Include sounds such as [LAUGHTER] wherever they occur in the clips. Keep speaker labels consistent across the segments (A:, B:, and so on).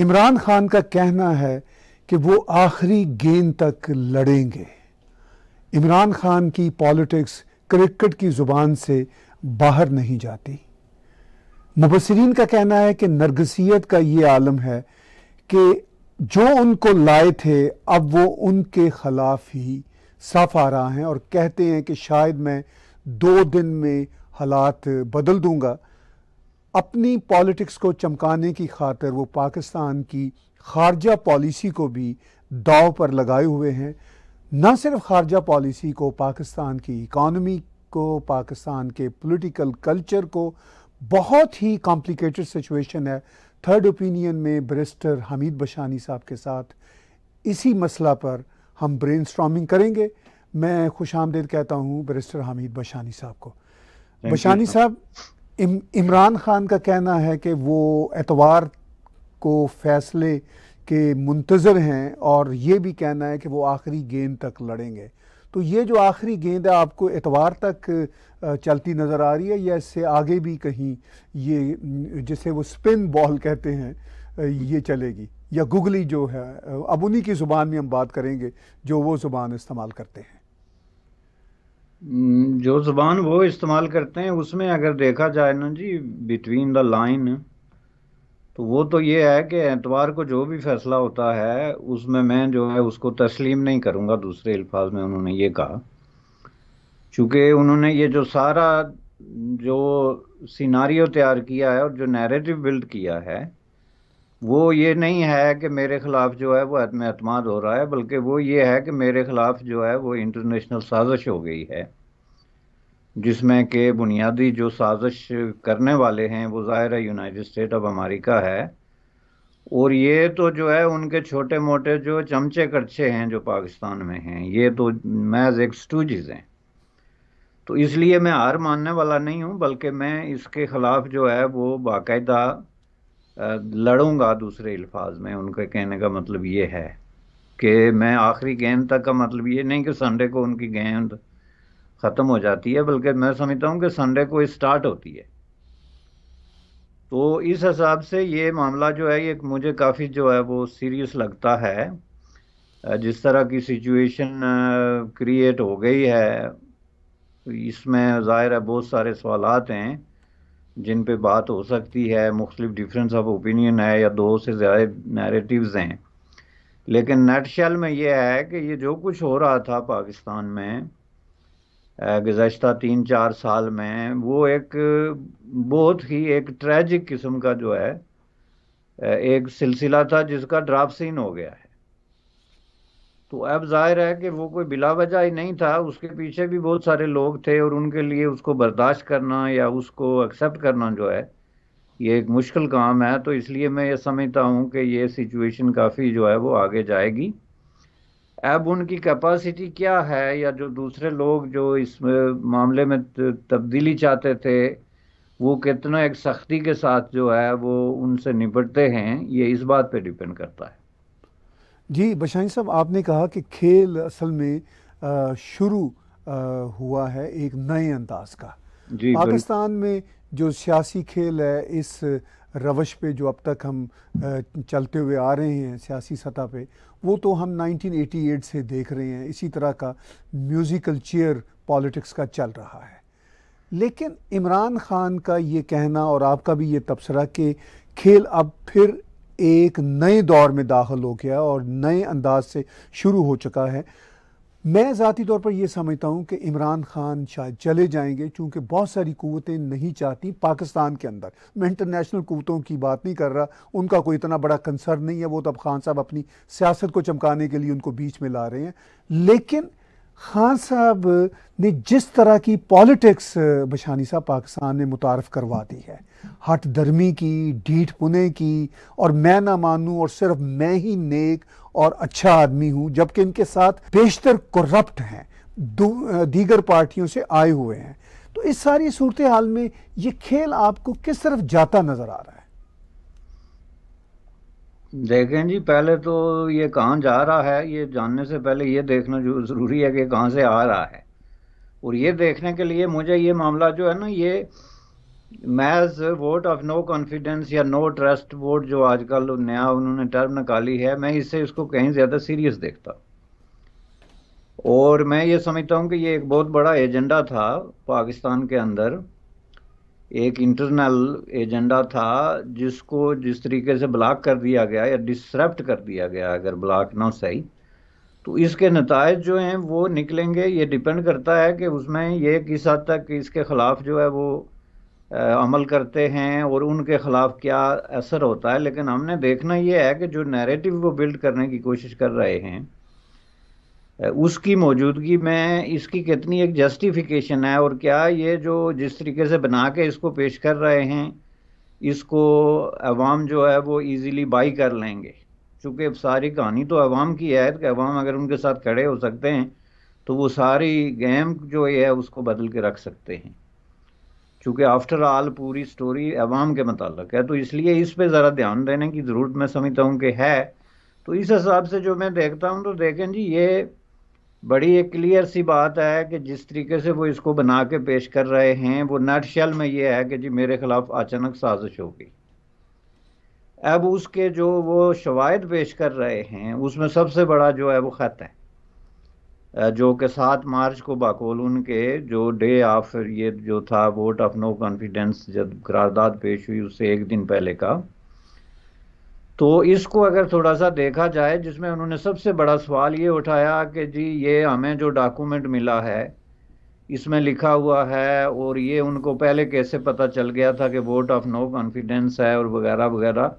A: इमरान खान का कहना है कि वो आखिरी गेंद तक लड़ेंगे इमरान खान की पॉलिटिक्स क्रिकेट की ज़ुबान से बाहर नहीं जाती मुबसरीन का कहना है कि नरगसीत का ये आलम है कि जो उनको लाए थे अब वो उनके ख़िलाफ़ ही साफ आ रहा है और कहते हैं कि शायद मैं दो दिन में हालात बदल दूंगा अपनी पॉलिटिक्स को चमकाने की खातर वो पाकिस्तान की खारजा पॉलिसी को भी दाव पर लगाए हुए हैं न सिर्फ खारजा पॉलिसी को पाकिस्तान की इकानमी को पाकिस्तान के पॉलिटिकल कल्चर को बहुत ही कॉम्प्लिकेटेड सिचुएशन है थर्ड ओपिनियन में ब्रिस्टर हमीद बशानी साहब के साथ इसी मसला पर हम ब्रेन करेंगे मैं खुश आमदेद कहता हूँ ब्रिस्टर हमीद बशानी साहब को बशानी साहब इम, इमरान खान का कहना है कि वो एतवार को फैसले के मुंतज़र हैं और ये भी कहना है कि वो आखिरी गेंद तक लड़ेंगे तो ये जो आखिरी गेंद है आपको एतवार तक चलती नज़र आ रही है या इससे आगे भी कहीं ये जिसे वो स्पिन बॉल कहते हैं ये चलेगी या गुगली जो है अब उन्हीं की ज़ुबान में हम बात करेंगे जो वो ज़ुबान इस्तेमाल करते हैं
B: हम्म, जो ज़बान वो इस्तेमाल करते हैं उसमें अगर देखा जाए ना जी बिटवीन द लाइन तो वो तो ये है कि एतवार को जो भी फैसला होता है उसमें मैं जो है उसको तस्लीम नहीं करूँगा दूसरे अल्फाज में उन्होंने ये कहा चूँकि उन्होंने ये जो सारा जो सिनारियो तैयार किया है और जो नैरेटिव बिल्ड किया है वो ये नहीं है कि मेरे ख़िलाफ़ जो है वो अदम अतमाद हो रहा है बल्कि वो ये है कि मेरे ख़िलाफ़ जो है वो इंटरनेशनल साजिश हो गई है जिसमें के बुनियादी जो साजिश करने वाले हैं वो ज़ाहिर है यूनाइटेड स्टेट ऑफ अमेरिका है और ये तो जो है उनके छोटे मोटे जो चमचे कच्चे हैं जो पाकिस्तान में हैं ये तो मैज एक स्टूजिज़ हैं तो इसलिए मैं हार मानने वाला नहीं हूँ बल्कि मैं इसके ख़िलाफ़ जो है वो बाकायदा लड़ूंगा दूसरे अल्फाज में उनके कहने का मतलब ये है कि मैं आखिरी गेंद तक का मतलब ये नहीं कि संडे को उनकी गेंद ख़त्म हो जाती है बल्कि मैं समझता हूँ कि संडे को स्टार्ट होती है तो इस हिसाब से ये मामला जो है ये मुझे काफ़ी जो है वो सीरियस लगता है जिस तरह की सिचुएशन क्रिएट हो गई है इसमें ज़ाहिर है बहुत सारे सवालत हैं जिन पे बात हो सकती है मुख्तलिफ डिफरेंस ऑफ ओपिनियन है या दो से ज़्यादा नैरेटिव्स हैं लेकिन नटशल में यह है कि ये जो कुछ हो रहा था पाकिस्तान में गुज्त तीन चार साल में वो एक बहुत ही एक ट्रेजिक किस्म का जो है एक सिलसिला था जिसका ड्राफ्ट सीन हो गया है तो अब जाहिर है कि वो कोई बिला वजह ही नहीं था उसके पीछे भी बहुत सारे लोग थे और उनके लिए उसको बर्दाश्त करना या उसको एक्सेप्ट करना जो है ये एक मुश्किल काम है तो इसलिए मैं ये समझता हूँ कि ये सिचुएशन काफ़ी जो है वो आगे जाएगी अब उनकी कैपेसिटी क्या है या जो दूसरे लोग जो इस मामले में तब्दीली चाहते थे वो कितना एक सख्ती के साथ जो है वो उनसे निपटते हैं ये इस बात पे डिपेंड करता है
A: जी बशाइन साहब आपने कहा कि खेल असल में शुरू हुआ है एक नए अंदाज का
B: जी पाकिस्तान
A: में जो सियासी खेल है इस रवश पे जो अब तक हम चलते हुए आ रहे हैं सियासी सतह पे वो तो हम 1988 से देख रहे हैं इसी तरह का म्यूज़िकल चेयर पॉलिटिक्स का चल रहा है लेकिन इमरान खान का ये कहना और आपका भी ये तबसरा कि खेल अब फिर एक नए दौर में दाखिल हो गया और नए अंदाज से शुरू हो चुका है मैं ज़ाती तौर पर यह समझता हूँ कि इमरान खान शायद चले जाएंगे चूँकि बहुत सारी कुतें नहीं चाहती पाकिस्तान के अंदर मैं इंटरनेशनल क़वतों की बात नहीं कर रहा उनका कोई इतना बड़ा कंसर्न नहीं है वो तो अब खान साहब अपनी सियासत को चमकाने के लिए उनको बीच में ला रहे हैं लेकिन खान साहब ने जिस तरह की पॉलिटिक्स बशानी साहब पाकिस्तान ने मुतारफ़ करवा दी है हट दर्मी की ढीठ पुने की और मैं ना मानूं और सिर्फ मैं ही नेक और अच्छा आदमी हूं जबकि इनके साथ बेशतर करप्ट हैं दीगर पार्टियों से आए हुए हैं तो इस सारी सूरत हाल में ये खेल आपको किस तरफ जाता नज़र आ रहा है
B: देखें जी पहले तो ये कहाँ जा रहा है ये जानने से पहले ये देखना जो ज़रूरी है कि कहाँ से आ रहा है और ये देखने के लिए मुझे ये मामला जो है ना ये मैज वोट ऑफ नो कॉन्फिडेंस या नो ट्रस्ट वोट जो आजकल नया उन्होंने टर्म निकाली है मैं इससे इसको कहीं ज़्यादा सीरियस देखता और मैं ये समझता हूँ कि ये एक बहुत बड़ा एजेंडा था पाकिस्तान के अंदर एक इंटरनल एजेंडा था जिसको जिस तरीके से ब्लॉक कर दिया गया या डिसरप्ट कर दिया गया अगर ब्लॉक ना सही तो इसके नतज जो हैं वो निकलेंगे ये डिपेंड करता है कि उसमें ये किस हद तक इसके ख़िलाफ़ जो है वो आ, अमल करते हैं और उनके ख़िलाफ़ क्या असर होता है लेकिन हमने देखना ये है कि जो नैरेटिव वो बिल्ड करने की कोशिश कर रहे हैं उसकी मौजूदगी में इसकी कितनी एक जस्टिफिकेशन है और क्या ये जो जिस तरीके से बना के इसको पेश कर रहे हैं इसको अवाम जो है वो इजीली बाई कर लेंगे चूँकि सारी कहानी तो अवाम की है कि तो अवाम अगर उनके साथ खड़े हो सकते हैं तो वो सारी गेम जो ये है उसको बदल के रख सकते हैं चूँकि आफ्टर ऑल पूरी स्टोरी अवाम के मतलब है तो इसलिए इस पर ज़रा ध्यान देने की ज़रूरत मैं समझता हूँ कि है तो इस हिसाब से जो मैं देखता हूँ तो देखें जी ये बड़ी एक क्लियर सी बात है कि जिस तरीके से वो इसको बना के पेश कर रहे हैं वो नट शेल में ये है कि जी मेरे खिलाफ अचानक साजिश होगी अब उसके जो वो शवायद पेश कर रहे हैं उसमें सबसे बड़ा जो है वो ख़त है जो कि सात मार्च को बाकोल उनके जो डे ऑफ ये जो था वोट ऑफ नो कॉन्फिडेंस जब करारदाद पेश हुई उससे एक दिन पहले का तो इसको अगर थोड़ा सा देखा जाए जिसमें उन्होंने सबसे बड़ा सवाल ये उठाया कि जी ये हमें जो डॉक्यूमेंट मिला है इसमें लिखा हुआ है और ये उनको पहले कैसे पता चल गया था कि वोट ऑफ नो कॉन्फिडेंस है और वगैरह वगैरह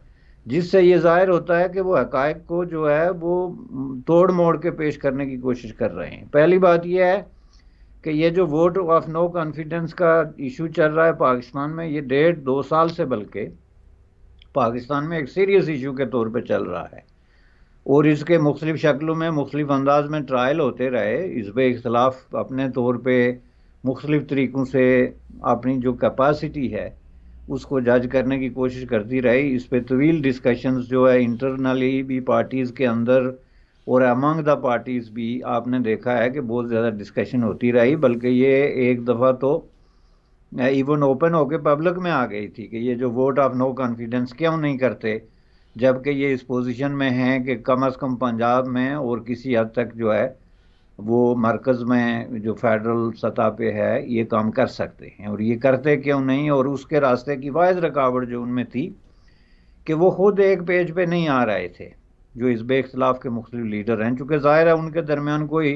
B: जिससे ये जाहिर होता है कि वो हक को जो है वो तोड़ मोड़ के पेश करने की कोशिश कर रहे हैं पहली बात यह है कि ये जो वोट ऑफ नो कॉन्फिडेंस का इशू चल रहा है पाकिस्तान में ये डेढ़ दो साल से बल्कि पाकिस्तान में एक सीरियस इशू के तौर पर चल रहा है और इसके मुख्तलिफ शक्लों में मुख्तलिफ अंदाज में ट्रायल होते रहे इस पर इख्तलाफ अपने तौर पर मुख्तलिफ तरीक़ों से अपनी जो कैपासिटी है उसको जज करने की कोशिश करती रही इस पर तवील डिस्कशंस जो है इंटरनली भी पार्टीज़ के अंदर और अमंग द पार्टीज़ भी आपने देखा है कि बहुत ज़्यादा डिस्कशन होती रही बल्कि ये एक दफ़ा तो इवन ओपन होके पब्लिक में आ गई थी कि ये जो वोट ऑफ नो कॉन्फिडेंस क्यों नहीं करते जबकि ये इस पोजीशन में हैं कि कम अज़ कम पंजाब में और किसी हद तक जो है वो मरकज़ में जो फेडरल सतह पे है ये काम कर सकते हैं और ये करते क्यों नहीं और उसके रास्ते की वायद रुकावट जो उनमें थी कि वो खुद एक पेज पे नहीं आ रहे थे जो इस बेख्तलाफ के मुख्त लीडर हैं चूँकि ज़ाहिर है उनके दरमियान कोई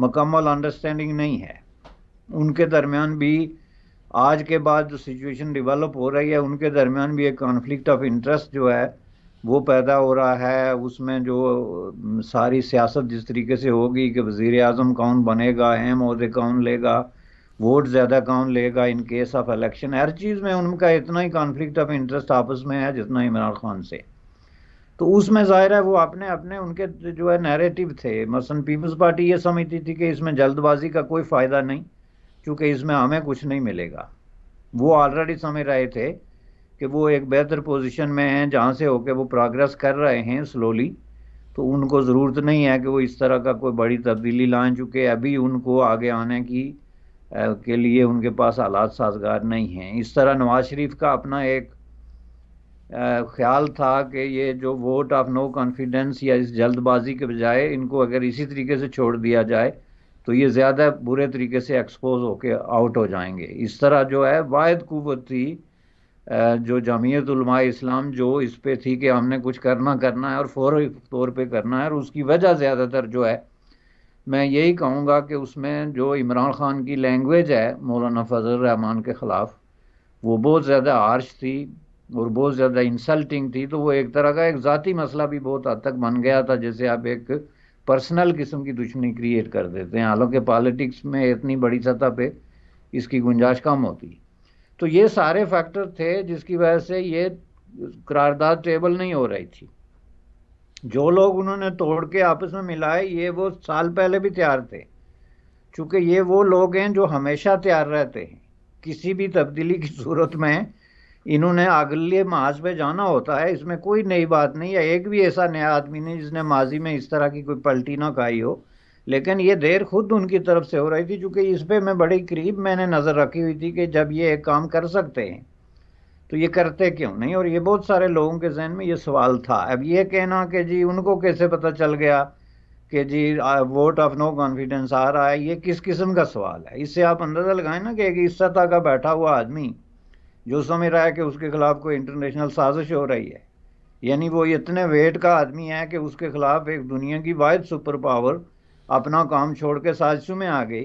B: मकम्मल अंडरस्टैंडिंग नहीं है उनके दरमियान भी आज के बाद जो सिचुएशन डेवलप हो रही है उनके दरमियान भी एक कॉन्फ्लिक्ट ऑफ इंटरेस्ट जो है वो पैदा हो रहा है उसमें जो सारी सियासत जिस तरीके से होगी कि वजीर अजम कौन बनेगा अहम अहदे कौन लेगा वोट ज़्यादा कौन लेगा इन केस ऑफ इलेक्शन हर चीज़ में उनका इतना ही कॉन्फ्लिक्ट ऑफ इंटरेस्ट आपस में है जितना इमरान खान से तो उसमें ज़ाहिर है वो अपने अपने उनके जो है नैरेटिव थे मसलन पीपल्स पार्टी ये समझती थी कि इसमें जल्दबाजी का कोई फ़ायदा नहीं क्योंकि इसमें हमें कुछ नहीं मिलेगा वो ऑलरेडी समझ रहे थे कि वो एक बेहतर पोजीशन में हैं जहाँ से होके वो प्रोग्रेस कर रहे हैं स्लोली तो उनको ज़रूरत नहीं है कि वो इस तरह का कोई बड़ी तब्दीली ला चुके अभी उनको आगे आने की के लिए उनके पास हालात साजगार नहीं हैं इस तरह नवाज शरीफ का अपना एक ख्याल था कि ये जो वोट ऑफ नो कॉन्फिडेंस या इस जल्दबाजी के बजाय इनको अगर इसी तरीके से छोड़ दिया जाए तो ये ज़्यादा बुरे तरीके से एक्सपोज होके आउट हो जाएंगे इस तरह जो है वाद कुत थी जो जमीयत इस्लाम जो इस पर थी कि हमने कुछ करना करना है और फौरी तौर पे करना है और उसकी वजह ज़्यादातर जो है मैं यही कहूँगा कि उसमें जो इमरान ख़ान की लैंग्वेज है मौलाना फजल रहमान के ख़िलाफ़ वो बहुत ज़्यादा आर्श थी और बहुत ज़्यादा इंसल्टिंग थी तो वो एक तरह का एक ज़ाती मसला भी बहुत हद तक बन गया था जैसे आप एक पर्सनल किस्म की दुश्मनी क्रिएट कर देते हैं हालांकि पॉलिटिक्स में इतनी बड़ी सतह पे इसकी गुंजाइश कम होती तो ये सारे फैक्टर थे जिसकी वजह से ये करारदाद टेबल नहीं हो रही थी जो लोग उन्होंने तोड़ के आपस में मिलाए ये वो साल पहले भी तैयार थे चूँकि ये वो लोग हैं जो हमेशा तैयार रहते हैं किसी भी तब्दीली की [LAUGHS] सूरत में इन्होंने अगले महाज पे जाना होता है इसमें कोई नई बात नहीं है एक भी ऐसा नया आदमी नहीं जिसने माजी में इस तरह की कोई पलटी ना खाई हो लेकिन ये देर खुद उनकी तरफ से हो रही थी चूँकि इस पर मैं बड़ी करीब मैंने नज़र रखी हुई थी कि जब ये एक काम कर सकते हैं तो ये करते क्यों नहीं और ये बहुत सारे लोगों के जहन में ये सवाल था अब ये कहना कि जी उनको कैसे पता चल गया कि जी वोट ऑफ नो कॉन्फिडेंस आ रहा है ये किस किस्म का सवाल है इससे आप अंदाज़ा लगाएं ना कि एक इस सतह का बैठा हुआ आदमी जो समझ रहा है कि उसके खिलाफ कोई इंटरनेशनल साजिश हो रही है यानी वो इतने वेट का आदमी है कि उसके खिलाफ एक दुनिया की वायद सुपर पावर अपना काम छोड़ के साजिशों में आ गई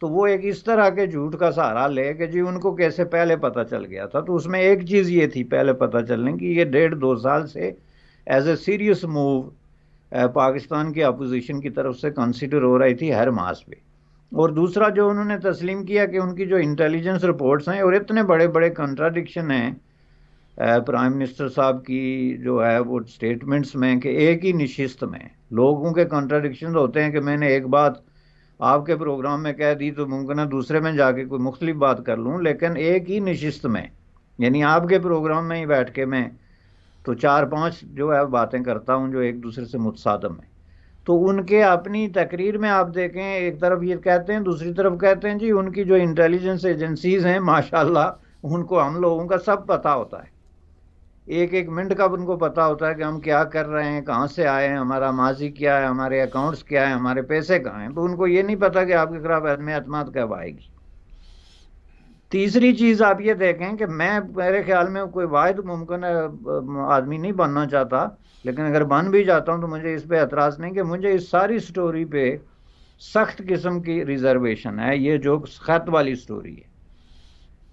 B: तो वो एक इस तरह के झूठ का सहारा ले कि जी उनको कैसे पहले पता चल गया था तो उसमें एक चीज़ ये थी पहले पता चलने की ये डेढ़ दो साल से as a serious move Pakistan की अपोजिशन की तरफ से कंसिडर हो रही थी हर मास पे और दूसरा जो उन्होंने तस्लीम किया कि उनकी जो इंटेलिजेंस रिपोर्ट्स हैं और इतने बड़े बड़े कंट्राडिक्शन हैं प्राइम मिनिस्टर साहब की जो है वो स्टेटमेंट्स में कि एक ही नशिस्त में लोगों के कंट्राडिक्शन होते हैं कि मैंने एक बात आपके प्रोग्राम में कह दी तो मुमकिन है दूसरे में जाके कोई मुख्तलिफ बात कर लूँ लेकिन एक ही नशिस्त में यानी आपके प्रोग्राम में ही बैठ के मैं तो चार पाँच जो है बातें करता हूँ जो एक दूसरे से मुतसादम है तो उनके अपनी तकरीर में आप देखें एक तरफ ये कहते हैं दूसरी तरफ कहते हैं जी उनकी जो इंटेलिजेंस एजेंसीज हैं माशाल्लाह उनको हम लोगों का सब पता होता है एक एक मिनट का उनको पता होता है कि हम क्या कर रहे हैं कहाँ से आए हैं हमारा माजी क्या है हमारे अकाउंट्स क्या है हमारे पैसे कहाँ हैं तो उनको ये नहीं पता कि आपके खिलाफ अदम अतमाद कब आएगी तीसरी चीज आप ये देखें कि मैं मेरे ख्याल में कोई वायद मुमकिन आदमी नहीं बनना चाहता लेकिन अगर बन भी जाता हूँ तो मुझे इस पे एतराज़ नहीं कि मुझे इस सारी स्टोरी पे सख्त किस्म की रिजर्वेशन है ये जो खत वाली स्टोरी है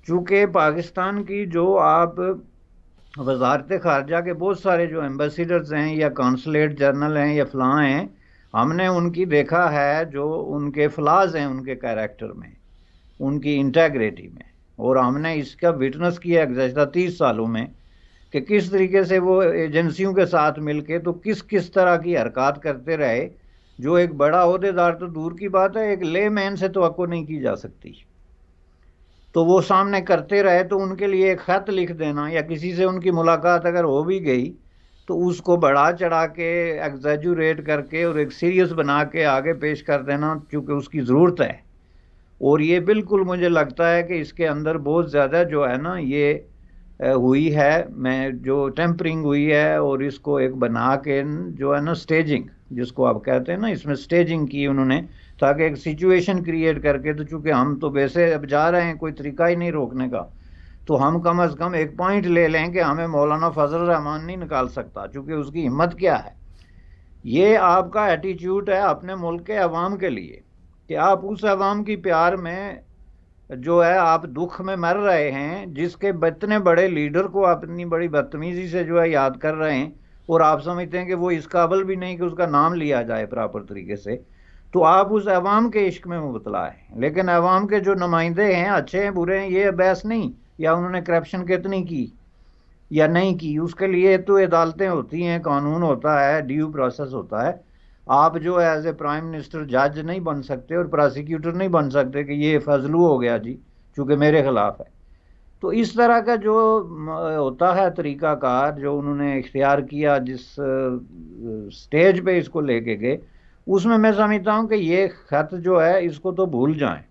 B: चूँकि पाकिस्तान की जो आप वजारत खारजा के बहुत सारे जो एम्बेसडर्स हैं या कौंसलेट जनरल हैं या फ़लाँ हैं हमने उनकी देखा है जो उनके फ्लाज हैं उनके कैरेक्टर में उनकी इंटेग्रिटी में और हमने इसका विटनेस किया गुजशत तीस सालों में कि किस तरीके से वो एजेंसियों के साथ मिलके तो किस किस तरह की हरकत करते रहे जो एक बड़ा अहदेदार तो दूर की बात है एक ले मैन से तो नहीं की जा सकती तो वो सामने करते रहे तो उनके लिए एक ख़त लिख देना या किसी से उनकी मुलाकात अगर हो भी गई तो उसको बढ़ा चढ़ा के एग्जेजूरेट करके और एक सीरियस बना के आगे पेश कर देना क्योंकि उसकी ज़रूरत है और ये बिल्कुल मुझे लगता है कि इसके अंदर बहुत ज़्यादा जो है ना ये हुई है मैं जो टेम्परिंग हुई है और इसको एक बना के जो है ना स्टेजिंग जिसको आप कहते हैं ना इसमें स्टेजिंग की उन्होंने ताकि एक सिचुएशन क्रिएट करके तो चूंकि हम तो वैसे अब जा रहे हैं कोई तरीका ही नहीं रोकने का तो हम कम अज़ कम एक पॉइंट ले लें कि हमें मौलाना फजल रहमान नहीं निकाल सकता चूँकि उसकी हिम्मत क्या है ये आपका एटीट्यूड है अपने मुल्क के अवाम के लिए कि आप उस आवाम की प्यार में जो है आप दुख में मर रहे हैं जिसके इतने बड़े लीडर को आप इतनी बड़ी बदतमीजी से जो है याद कर रहे हैं और आप समझते हैं कि वो इस काबल भी नहीं कि उसका नाम लिया जाए प्रॉपर तरीके से तो आप उस अवाम के इश्क में मुबतला है लेकिन अवाम के जो नुमाइंदे हैं अच्छे हैं बुरे हैं ये बहस नहीं या उन्होंने करप्शन कितनी की या नहीं की उसके लिए तो अदालतें होती हैं कानून होता है ड्यू प्रोसेस होता है आप जो है एज ए प्राइम मिनिस्टर जज नहीं बन सकते और प्रोसिक्यूटर नहीं बन सकते कि ये फजलू हो गया जी चूंकि मेरे खिलाफ है तो इस तरह का जो होता है तरीक़ाकार जो उन्होंने इख्तियार किया जिस स्टेज पे इसको लेके गए उसमें मैं समझता हूँ कि ये ख़त जो है इसको तो भूल जाए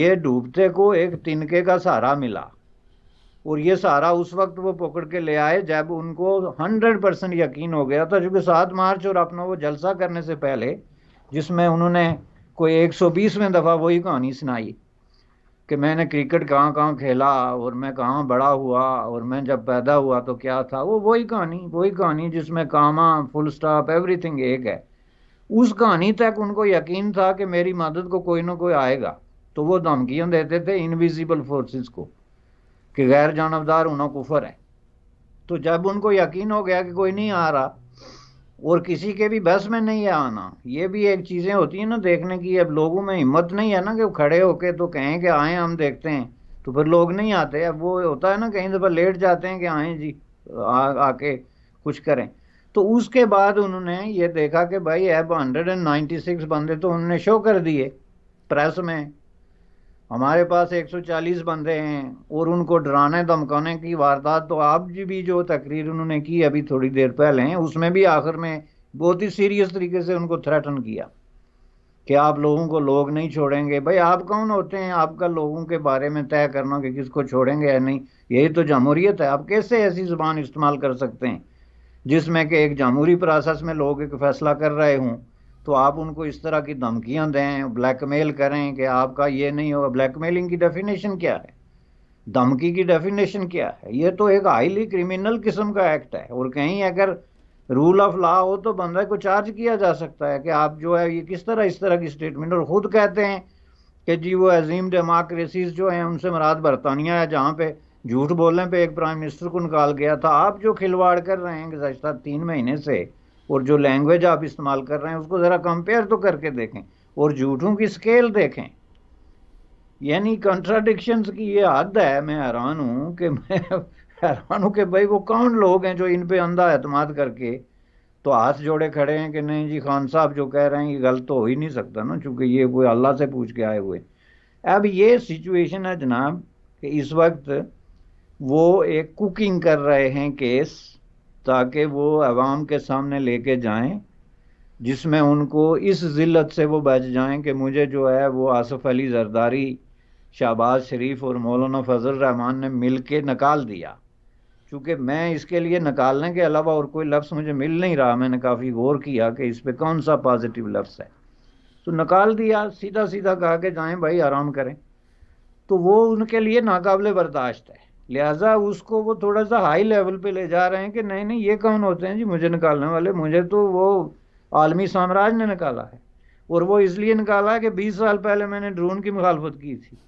B: ये डूबते को एक तिनके का सहारा मिला और ये सारा उस वक्त वो पकड़ के ले आए जब उनको हंड्रेड परसेंट यकीन हो गया था चूँकि सात मार्च और अपना वो जलसा करने से पहले जिसमें उन्होंने कोई एक सौ बीसवें दफ़ा वही कहानी सुनाई कि मैंने क्रिकेट कहाँ कहाँ खेला और मैं कहाँ बड़ा हुआ और मैं जब पैदा हुआ तो क्या था वो वही कहानी वही कहानी जिसमें कामा फुल स्टॉप एवरीथिंग एक है उस कहानी तक उनको यकीन था कि मेरी मदद को कोई ना कोई आएगा तो वो धमकियाँ देते थे इनविजिबल फोर्सेस को कि गैर जानबदार होना कुफर है तो जब उनको यकीन हो गया कि कोई नहीं आ रहा और किसी के भी बस में नहीं है आना ये भी एक चीज़ें होती हैं ना देखने की अब लोगों में हिम्मत नहीं है ना कि खड़े होके तो कहें कि आएँ हम देखते हैं तो फिर लोग नहीं आते अब वो होता है ना कहीं दफ़ा लेट जाते हैं कि आएँ जी आ, आके कुछ करें तो उसके बाद उन्होंने ये देखा कि भाई अब हंड्रेड बंदे तो उन्होंने शो कर दिए प्रेस में हमारे पास 140 बंदे हैं और उनको डराने धमकाने की वारदात तो आप जी भी जो तकरीर उन्होंने की अभी थोड़ी देर पहले हैं उसमें भी आखिर में बहुत ही सीरियस तरीके से उनको थ्रेटन किया कि आप लोगों को लोग नहीं छोड़ेंगे भाई आप कौन होते हैं आपका लोगों के बारे में तय करना कि किसको छोड़ेंगे या नहीं यही तो जमहूरियत है आप कैसे ऐसी ज़बान इस्तेमाल कर सकते हैं जिसमें कि एक जमहूरी प्रोसेस में लोग एक फैसला कर रहे हों तो आप उनको इस तरह की धमकियां दें ब्लैकमेल करें कि आपका ये नहीं होगा ब्लैकमेलिंग की डेफिनेशन क्या है धमकी की डेफिनेशन क्या है ये तो एक हाईली क्रिमिनल किस्म का एक्ट है और कहीं अगर रूल ऑफ लॉ हो तो बंदा को चार्ज किया जा सकता है कि आप जो है ये किस तरह इस तरह की स्टेटमेंट और ख़ुद कहते हैं कि जी वो अजीम डेमोक्रेसीज जो हैं उनसे मराद बरतानिया है जहाँ पे झूठ बोलने पे एक प्राइम मिनिस्टर को निकाल गया था आप जो खिलवाड़ कर रहे हैं गुजशत तीन महीने से और जो लैंग्वेज आप इस्तेमाल कर रहे हैं उसको ज़रा कंपेयर तो करके देखें और झूठों की स्केल देखें यानी कंट्राडिक्शंस की ये हद है मैं हैरान हूँ कि मैं [LAUGHS] हैरान हूँ कि भाई वो कौन लोग हैं जो इन पे अंधा अतमाद करके तो हाथ जोड़े खड़े हैं कि नहीं जी खान साहब जो कह रहे हैं ये गलत तो हो ही नहीं सकता ना चूँकि ये कोई अल्लाह से पूछ के आए हुए अब ये सिचुएशन है जनाब कि इस वक्त वो एक कुकिंग कर रहे हैं केस ताकि वो अवाम के सामने लेके जाएं जिसमें उनको इस ज़िल्लत से वो बच जाएं कि मुझे जो है वो आसफ़ अली जरदारी शाहबाज शरीफ और मौलाना फजल रहमान ने मिल के निकाल दिया चूँकि मैं इसके लिए निकालने के अलावा और कोई लफ्ज़ मुझे मिल नहीं रहा मैंने काफ़ी गौर किया कि इस पर कौन सा पॉजिटिव लफ्ज़ है तो निकाल दिया सीधा सीधा कहा कि जाएँ भाई आराम करें तो वो उनके लिए नाकबले बर्दाश्त है लिहाजा उसको वो थोड़ा सा हाई लेवल पे ले जा रहे हैं कि नहीं नहीं ये कौन होते हैं जी मुझे निकालने वाले मुझे तो वो आलमी साम्राज्य ने निकाला है और वो इसलिए निकाला है कि बीस साल पहले मैंने ड्रोन की मुखालफत की थी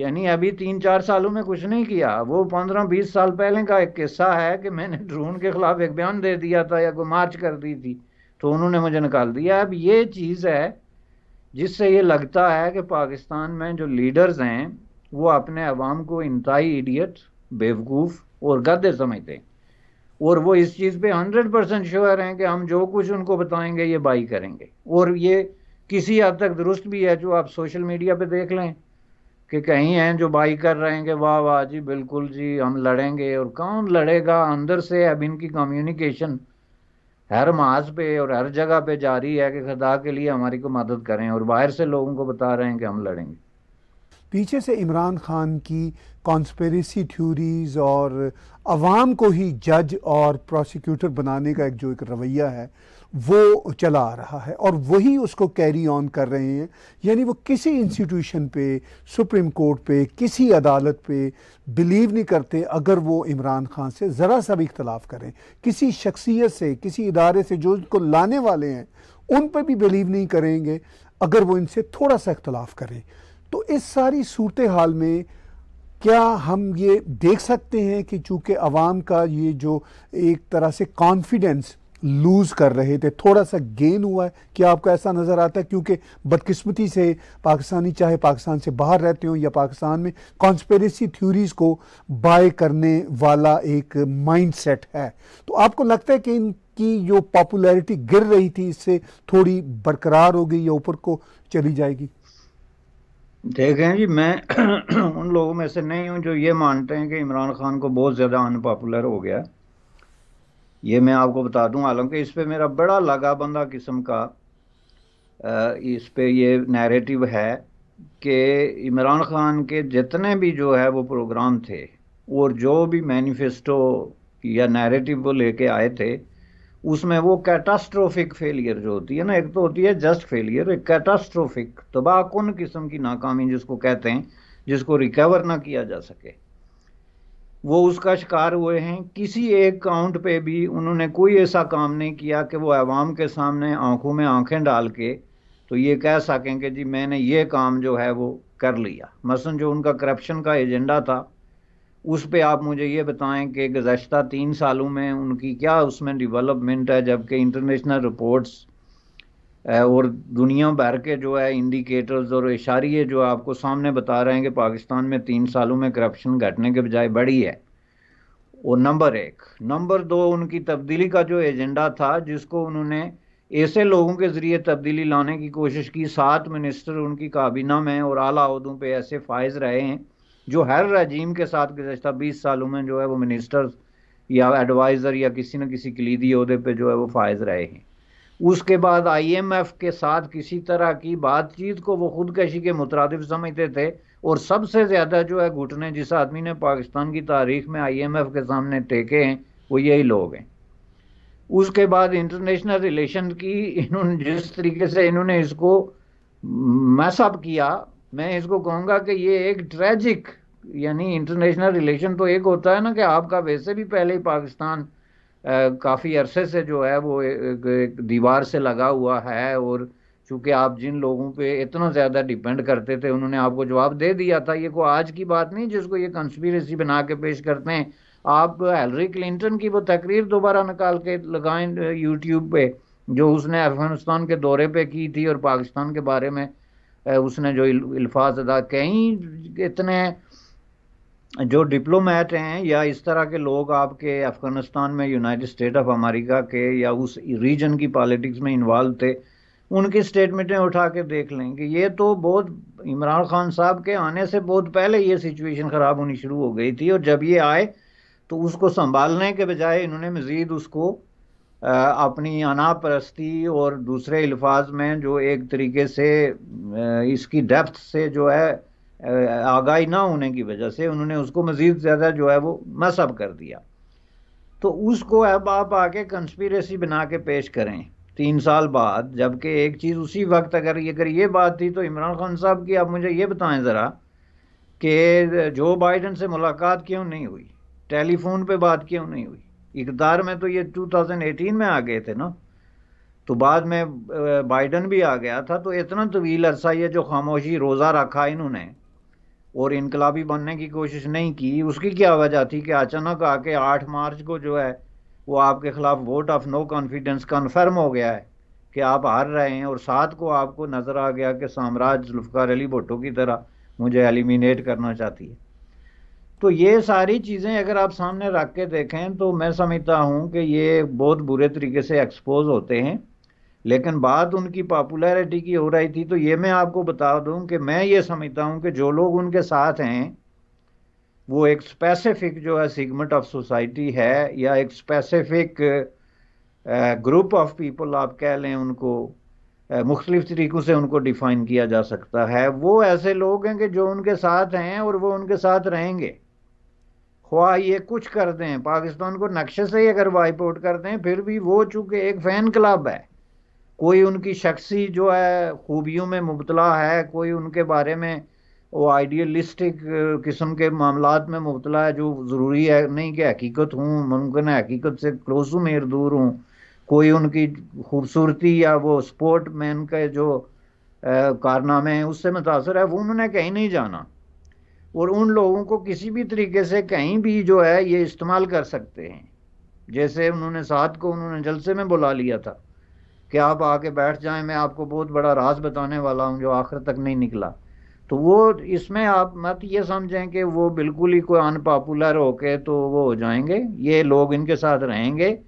B: यानी अभी तीन चार सालों में कुछ नहीं किया वो पंद्रह बीस साल पहले का एक किस्सा है कि मैंने ड्रोन के खिलाफ एक बयान दे दिया था या कोई मार्च कर दी थी तो उन्होंने मुझे निकाल दिया अब ये चीज़ है जिससे ये लगता है कि पाकिस्तान में जो लीडर्स हैं वो अपने अवाम को इंतहाई इडियट बेवकूफ़ और गद्दे समझते हैं और वो इस चीज़ पे हंड्रेड परसेंट श्योर हैं कि हम जो कुछ उनको बताएंगे ये बाई करेंगे और ये किसी हद तक दुरुस्त भी है जो आप सोशल मीडिया पे देख लें कि कहीं हैं जो बाई कर रहे हैं कि वाह वाह जी बिल्कुल जी हम लड़ेंगे और कौन लड़ेगा अंदर से अब इनकी कम्युनिकेशन हर माज पे और हर जगह पे जारी है कि खुदा के लिए हमारी को मदद करें और बाहर से लोगों को बता रहे हैं कि हम लड़ेंगे
A: पीछे से इमरान खान की कॉन्स्पेरेसी थ्योरीज़ और आवाम को ही जज और प्रोसिक्यूटर बनाने का एक जो एक रवैया है वो चला आ रहा है और वही उसको कैरी ऑन कर रहे हैं यानी वो किसी इंस्टीट्यूशन पे सुप्रीम कोर्ट पे किसी अदालत पे बिलीव नहीं करते अगर वो इमरान खान से ज़रा सा भी इख्तलाफ करें किसी शख्सियत से किसी इदारे से जो उनको लाने वाले हैं उन पर भी बिलीव नहीं करेंगे अगर वो इनसे थोड़ा सा इख्तलाफ करें तो इस सारी सूरत हाल में क्या हम ये देख सकते हैं कि चूँकि अवाम का ये जो एक तरह से कॉन्फिडेंस लूज़ कर रहे थे थोड़ा सा गेन हुआ है क्या आपको ऐसा नज़र आता है क्योंकि बदकिस्मती से पाकिस्तानी चाहे पाकिस्तान से बाहर रहते हों या पाकिस्तान में कॉन्स्पेरेसी थ्योरीज़ को बाय करने वाला एक माइंडसेट है तो आपको लगता है कि इनकी जो पॉपुलैरिटी गिर रही थी इससे थोड़ी बरकरार हो गई या ऊपर को चली जाएगी
B: देखें जी मैं [CLEARS THROAT] उन लोगों में से नहीं हूँ जो ये मानते हैं कि इमरान खान को बहुत ज़्यादा अनपॉपुलर हो गया ये मैं आपको बता दूं आलम के इस पर मेरा बड़ा लगा बंदा किस्म का इस पर ये नैरेटिव है कि इमरान खान के जितने भी जो है वो प्रोग्राम थे और जो भी मैनिफेस्टो या नैरेटिव वो लेके आए थे उसमें वो कैटास्ट्रोफिक फेलियर जो होती है ना एक तो होती है जस्ट फेलियर एक कैटास्ट्रोफिक तबाहकुन किस्म की नाकामी जिसको कहते हैं जिसको रिकवर ना किया जा सके वो उसका शिकार हुए हैं किसी एक काउंट पे भी उन्होंने कोई ऐसा काम नहीं किया कि वो अवाम के सामने आंखों में आंखें डाल के तो ये कह सकें कि जी मैंने ये काम जो है वो कर लिया मसलन जो उनका करप्शन का एजेंडा था उस पे आप मुझे ये बताएं कि गुजशत तीन सालों में उनकी क्या उसमें डेवलपमेंट है जबकि इंटरनेशनल रिपोर्ट्स और दुनिया भर के जो है इंडिकेटर्स और इशारे जो आपको सामने बता रहे हैं कि पाकिस्तान में तीन सालों में करप्शन घटने के बजाय बढ़ी है और नंबर एक नंबर दो उनकी तब्दीली का जो एजेंडा था जिसको उन्होंने ऐसे लोगों के ज़रिए तब्दीली लाने की कोशिश की सात मिनिस्टर उनकी काबीना में और आला अहदों पर ऐसे फायज रहे हैं जो हर रजीम के साथ गुजशत बीस सालों में जो है वो मिनिस्टर या एडवाइज़र या किसी न किसी कलीदी अहदे पर जो है वो फायज रहे हैं उसके बाद आई एम एफ के साथ किसी तरह की बातचीत को वो खुदकशी के मुतरद समझते थे और सबसे ज़्यादा जो है घुटने जिस आदमी ने पाकिस्तान की तारीख में आई एम एफ के सामने टेके हैं वो यही लोग हैं उसके बाद इंटरनेशनल रिलेशन की इन्होंने जिस तरीके से इन्होंने इसको मैसअप किया मैं इसको कहूँगा कि ये एक ट्रेजिक यानी इंटरनेशनल रिलेशन तो एक होता है ना कि आपका वैसे भी पहले ही पाकिस्तान काफ़ी अरसे से जो है वो एक, एक दीवार से लगा हुआ है और चूँकि आप जिन लोगों पे इतना ज़्यादा डिपेंड करते थे उन्होंने आपको जवाब दे दिया था ये कोई आज की बात नहीं जिसको ये कंस्पिरेसी बना के पेश करते हैं आप हेलरी क्लिंटन की वो तकरीर दोबारा निकाल के लगाएं यूट्यूब पे जो उसने अफगानिस्तान के दौरे पे की थी और पाकिस्तान के बारे में उसने जो अल्फाज अदा कई इतने जो डिप्लोमेट हैं या इस तरह के लोग आपके अफ़गानिस्तान में यूनाइटेड स्टेट ऑफ अमेरिका के या उस रीजन की पॉलिटिक्स में इन्वॉल्व थे उनकी स्टेटमेंटें उठा के देख लें कि ये तो बहुत इमरान खान साहब के आने से बहुत पहले ये सिचुएशन ख़राब होनी शुरू हो गई थी और जब ये आए तो उसको संभालने के बजाय इन्होंने मज़ीद उसको अपनी अना और दूसरे अल्फाज में जो एक तरीके से इसकी डेप्थ से जो है आगाही ना होने की वजह से उन्होंने उसको मज़ीद ज़्यादा जो है वो मसब कर दिया तो उसको अब आप आके कंस्पिरेसी बना के पेश करें तीन साल बाद जबकि एक चीज़ उसी वक्त अगर ये अगर ये बात थी तो इमरान खान साहब की आप मुझे ये बताएं ज़रा कि जो बाइडन से मुलाकात क्यों नहीं हुई टेलीफोन पे बात क्यों नहीं हुई इकदार में तो ये 2018 में आ गए थे ना तो बाद में बाइडन भी आ गया था तो इतना तवील अरसा ये जो खामोशी रोज़ा रखा इन्होंने और इनकलाबी बनने की कोशिश नहीं की उसकी क्या वजह थी कि अचानक आके आठ मार्च को जो है वो आपके ख़िलाफ़ vote of no confidence confirm हो गया है कि आप हार रहे हैं और साथ को आपको नज़र आ गया कि साम्राज्य जुल्फ़ार अली भुट्टो की तरह मुझे एलिमिनेट करना चाहती है तो ये सारी चीज़ें अगर आप सामने रख के देखें तो मैं समझता हूँ कि ये बहुत बुरे तरीके से एक्सपोज होते हैं लेकिन बात उनकी पॉपुलैरिटी की हो रही थी तो ये मैं आपको बता दूं कि मैं ये समझता हूं कि जो लोग उनके साथ हैं वो एक स्पेसिफिक जो है सिगमेंट ऑफ सोसाइटी है या एक स्पेसिफिक ग्रुप ऑफ पीपल आप कह लें उनको मुख्तलिफ तरीक़ों से उनको डिफ़ाइन किया जा सकता है वो ऐसे लोग हैं कि जो उनके साथ हैं और वो उनके साथ रहेंगे ख्वा ये कुछ कर दें पाकिस्तान को नक्शे से ही अगर वाइपआउट कर दें फिर भी वो चूंकि एक फैन क्लब है कोई उनकी शख्सी जो है खूबियों में मुबतला है कोई उनके बारे में वो आइडियलिस्टिक किस्म के मामला में मुबतला है जो ज़रूरी है नहीं कि हकीकत हूँ मुमकिन है हकीकत से क्लोज हूँ मेर दूर हूँ कोई उनकी खूबसूरती या वो स्पोर्ट मैन के जो कारनामे हैं उससे मुतासर है वो उन्होंने कहीं नहीं जाना और उन लोगों को किसी भी तरीके से कहीं भी जो है ये इस्तेमाल कर सकते हैं जैसे उन्होंने साथ को उन्होंने जलसे में बुला लिया था कि आप आके बैठ जाएं मैं आपको बहुत बड़ा राज बताने वाला हूं जो आखिर तक नहीं निकला तो वो इसमें आप मत ये समझें कि वो बिल्कुल ही कोई अनपॉपुलर होके तो वो हो जाएंगे ये लोग इनके साथ रहेंगे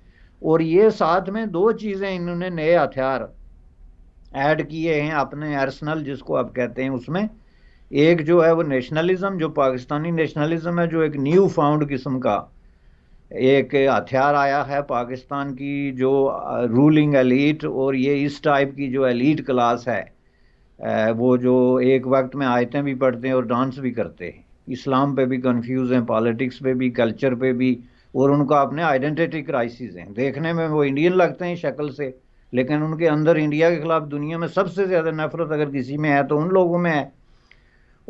B: और ये साथ में दो चीज़ें इन्होंने नए हथियार ऐड किए हैं अपने अर्सनल जिसको आप कहते हैं उसमें एक जो है वो नेशनलिज्म जो पाकिस्तानी नेशनलिज्म है जो एक न्यू फाउंड किस्म का एक हथियार आया है पाकिस्तान की जो रूलिंग एलीट और ये इस टाइप की जो एलीट क्लास है वो जो एक वक्त में आयतें भी पढ़ते हैं और डांस भी करते हैं इस्लाम पे भी कंफ्यूज हैं पॉलिटिक्स पे भी कल्चर पे भी और उनका अपने आइडेंटिटी क्राइसिस हैं देखने में वो इंडियन लगते हैं शक्ल से लेकिन उनके अंदर इंडिया के खिलाफ दुनिया में सबसे ज़्यादा नफरत अगर किसी में है तो उन लोगों में है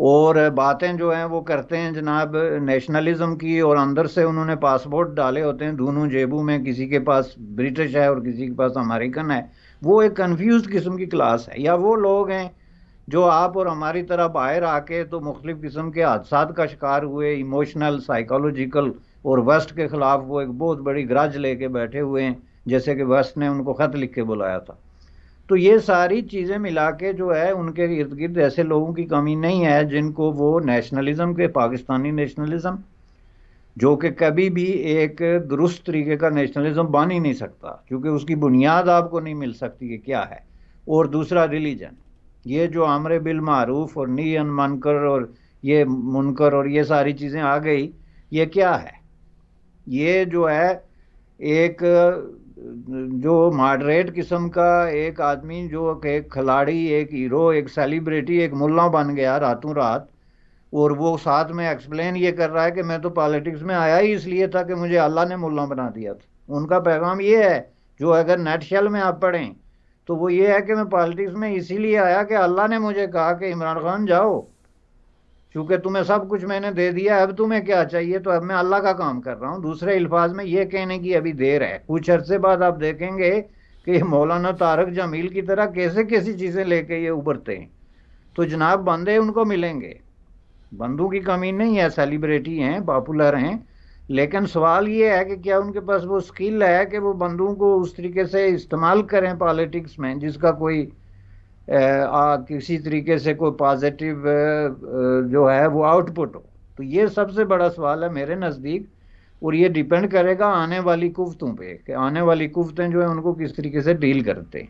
B: और बातें जो हैं वो करते हैं जनाब नेशनलिज्म की और अंदर से उन्होंने पासपोर्ट डाले होते हैं दोनों जेबू में किसी के पास ब्रिटिश है और किसी के पास अमेरिकन है वो एक कन्फ्यूज किस्म की क्लास है या वो लोग हैं जो आप और हमारी तरह बाहर आके तो मुख्तलिफ़ किस्म के हादसा का शिकार हुए इमोशनल साइकोलॉजिकल और वेस्ट के ख़िलाफ़ वो एक बहुत बड़ी ग्रज लेके बैठे हुए हैं जैसे कि वेस्ट ने उनको ख़त लिख के बुलाया था तो ये सारी चीज़ें मिला के जो है उनके इर्द गिर्द ऐसे लोगों की कमी नहीं है जिनको वो नेशनलिज्म के पाकिस्तानी नेशनलिज्म जो कि कभी भी एक दुरुस्त तरीके का नेशनलिज्म बन ही नहीं सकता क्योंकि उसकी बुनियाद आपको नहीं मिल सकती कि क्या है और दूसरा रिलीजन ये जो आमर बिल मारूफ और नी अन मनकर और ये मुनकर और ये सारी चीज़ें आ गई ये क्या है ये जो है एक जो मॉडरेट किस्म का एक आदमी जो एक खिलाड़ी एक हीरो एक सेलिब्रिटी एक मुल्ला बन गया रातों रात और वो साथ में एक्सप्लेन ये कर रहा है कि मैं तो पॉलिटिक्स में आया ही इसलिए था कि मुझे अल्लाह ने मुल्ला बना दिया था उनका पैगाम ये है जो अगर नेट शेल में आप पढ़ें तो वो ये है कि मैं पॉलिटिक्स में इसीलिए आया कि अल्लाह ने मुझे कहा कि इमरान खान जाओ चूंकि तुम्हें सब कुछ मैंने दे दिया अब तुम्हें क्या चाहिए तो अब मैं अल्लाह का काम कर रहा हूँ दूसरे अल्फाज में ये कहने की अभी देर है कुछ अरसे बाद आप देखेंगे कि मौलाना तारक जमील की तरह कैसे कैसी चीज़ें लेके ये उभरते हैं तो जनाब बंदे उनको मिलेंगे बंदू की कमी नहीं है सेलिब्रिटी हैं पॉपुलर हैं लेकिन सवाल ये है कि क्या उनके पास वो स्किल है कि वो बंदूक को उस तरीके से इस्तेमाल करें पॉलिटिक्स में जिसका कोई आ, किसी तरीके से कोई पॉजिटिव जो है वो आउटपुट हो तो ये सबसे बड़ा सवाल है मेरे नज़दीक और ये डिपेंड करेगा आने वाली कुफ्तों पे कि आने वाली कुफ्तें जो है उनको किस तरीके से डील करते हैं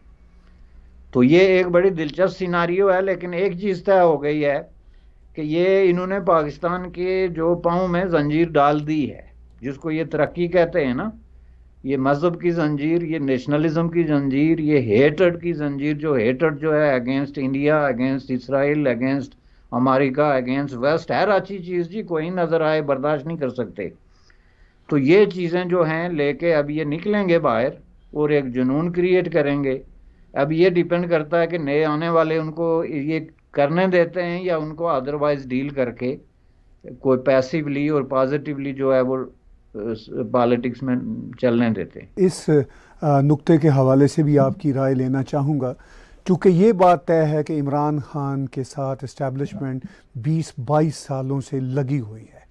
B: तो ये एक बड़ी दिलचस्प सिनारियो है लेकिन एक चीज़ तय हो गई है कि ये इन्होंने पाकिस्तान के जो पाँव में जंजीर डाल दी है जिसको ये तरक्की कहते हैं ना ये मज़हब की जंजीर ये नेशनलिज्म की जंजीर ये हेटड की जंजीर जो हेटर जो है against India against Israel against America against West हर अच्छी चीज़ जी कोई नज़र आए बर्दाश्त नहीं कर सकते तो ये चीज़ें जो हैं लेके अब ये निकलेंगे बाहर और एक जुनून क्रिएट करेंगे अब ये डिपेंड करता है कि नए आने वाले उनको ये करने देते हैं या उनको अदरवाइज डील करके कोई पैसिवली और पॉजिटिवली जो है वो पॉलिटिक्स में चलने देते
A: इस नुक्ते के हवाले से भी आपकी राय लेना चाहूँगा चूँकि ये बात तय है कि इमरान खान के साथ इस्टेब्लिशमेंट 20-22 सालों से लगी हुई है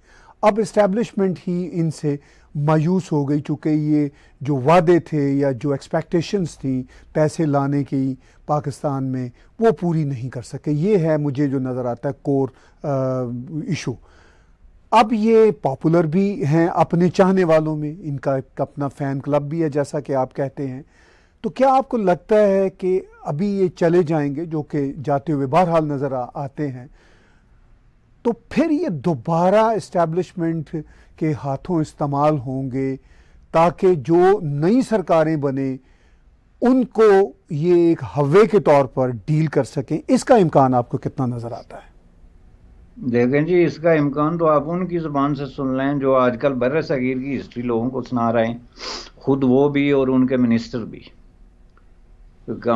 A: अब इस्टेब्लिशमेंट ही इनसे मायूस हो गई चूँकि ये जो वादे थे या जो एक्सपेक्टेशंस थी पैसे लाने की पाकिस्तान में वो पूरी नहीं कर सके ये है मुझे जो नज़र आता है कोर इशू अब ये पॉपुलर भी हैं अपने चाहने वालों में इनका एक अपना फ़ैन क्लब भी है जैसा कि आप कहते हैं तो क्या आपको लगता है कि अभी ये चले जाएंगे जो कि जाते हुए बहरहाल नज़र आते हैं तो फिर ये दोबारा इस्टेब्लिशमेंट के हाथों इस्तेमाल होंगे ताकि जो नई सरकारें बने उनको ये एक हवे के तौर पर डील कर सकें इसका इम्कान आपको कितना नज़र आता है
B: देखें जी इसका इम्कान तो आप उनकी ज़ुबान से सुन लें जो आजकल बर सगीर की हिस्ट्री लोगों को सुना रहे हैं खुद वो भी और उनके मिनिस्टर भी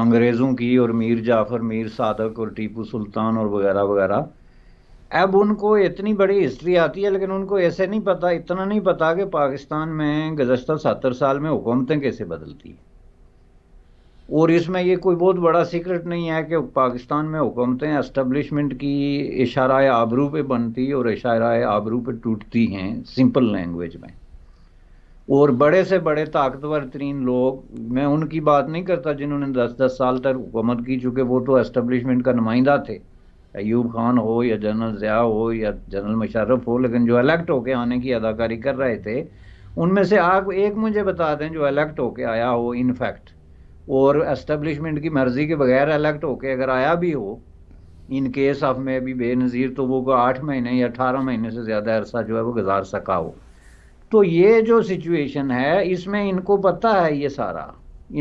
B: अंग्रेज़ों की और मीर जाफ़र मीर सादक और टीपू सुल्तान और वगैरह वगैरह अब उनको इतनी बड़ी हिस्ट्री आती है लेकिन उनको ऐसे नहीं पता इतना नहीं पता कि पाकिस्तान में गुजशत सत्तर साल में हुकूमतें कैसे बदलती हैं और इसमें ये कोई बहुत बड़ा सीक्रेट नहीं है कि पाकिस्तान में हुकूमतें इस्टबलिशमेंट की इशारा आबरू पे बनती और इशारा आबरू पे टूटती हैं सिंपल लैंग्वेज में और बड़े से बड़े ताकतवर तरीन लोग मैं उनकी बात नहीं करता जिन्होंने दस दस साल तक हुकूमत की चूँकि वो तो एस्टेब्लिशमेंट का नुमाइंदा थे अयूब खान हो या जनरल ज़िया हो या जनरल मुशरफ हो लेकिन जो अलेक्ट होके आने की अदाकारी कर रहे थे उनमें से आप एक मुझे बता दें जो अलेक्ट होके आया हो इनफैक्ट और एस्टेब्लिशमेंट की मर्जी के बगैर इलेक्ट होके अगर आया भी हो इन केस ऑफ में भी बेनज़ीर तो वो को आठ महीने या अठारह महीने से ज़्यादा अरसा जो है वो गुजार सका हो तो ये जो सिचुएशन है इसमें इनको पता है ये सारा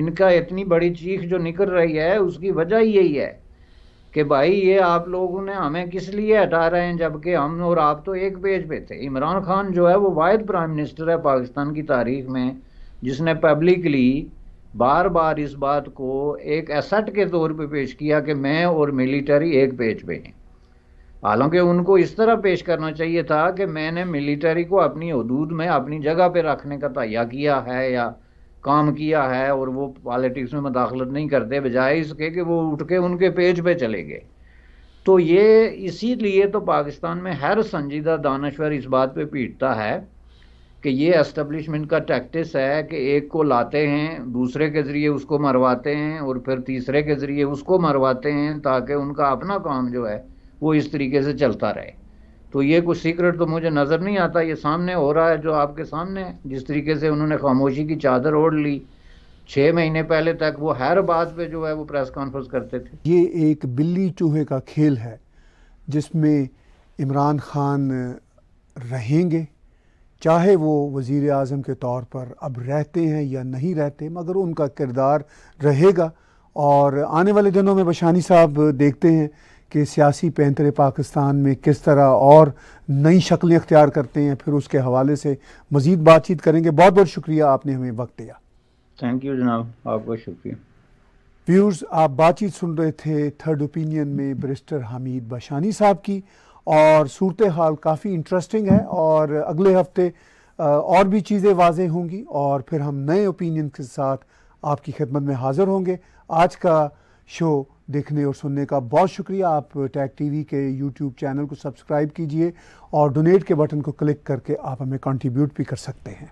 B: इनका इतनी बड़ी चीख जो निकल रही है उसकी वजह यही है कि भाई ये आप लोगों ने हमें किस लिए हटा रहे हैं जबकि हम और आप तो एक पेज पे थे इमरान खान जो है वो वाद प्राइम मिनिस्टर है पाकिस्तान की तारीख में जिसने पब्लिकली बार बार इस बात को एक एसट के तौर पे पेश किया कि मैं और मिलिट्री एक पेज पे हैं हालांकि उनको इस तरह पेश करना चाहिए था कि मैंने मिलिट्री को अपनी हदूद में अपनी जगह पे रखने का तैया किया है या काम किया है और वो पॉलिटिक्स में मुदाखलत नहीं करते बजाय इसके कि वो उठ के उनके पेज पे चले गए तो ये इसीलिए तो पाकिस्तान में हर संजीदा दानश्वर इस बात पे पीटता है कि ये एस्टेब्लिशमेंट का टैक्टिस है कि एक को लाते हैं दूसरे के ज़रिए उसको मरवाते हैं और फिर तीसरे के ज़रिए उसको मरवाते हैं ताकि उनका अपना काम जो है वो इस तरीके से चलता रहे तो ये कुछ सीक्रेट तो मुझे नज़र नहीं आता ये सामने हो रहा है जो आपके सामने है जिस तरीके से उन्होंने खामोशी की चादर ओढ़ ली छः महीने पहले तक वो हर बात पे जो है वो प्रेस कॉन्फ्रेंस करते थे
A: ये एक बिल्ली चूहे का खेल है जिसमें इमरान खान रहेंगे चाहे वो वज़ी अजम के तौर पर अब रहते हैं या नहीं रहते मगर उनका किरदार रहेगा और आने वाले दिनों में बशानी साहब देखते हैं कि सियासी पैंतरे पाकिस्तान में किस तरह और नई शक्लें अख्तियार करते हैं फिर उसके हवाले से मज़ीद बातचीत करेंगे बहुत बहुत शुक्रिया आपने हमें वक्त दिया
B: थैंक यू जनाब आपका शुक्रिया
A: व्यूर्स आप बातचीत सुन रहे थे थर्ड ओपिनियन में ब्रिस्टर हामिद बशानी साहब की और सूरत हाल काफ़ी इंटरेस्टिंग है और अगले हफ्ते और भी चीज़ें वाजें होंगी और फिर हम नए ओपिनियन के साथ आपकी खिदमत में हाज़िर होंगे आज का शो देखने और सुनने का बहुत शुक्रिया आप टैग टीवी के यूट्यूब चैनल को सब्सक्राइब कीजिए और डोनेट के बटन को क्लिक करके आप हमें कंट्रीब्यूट भी कर सकते हैं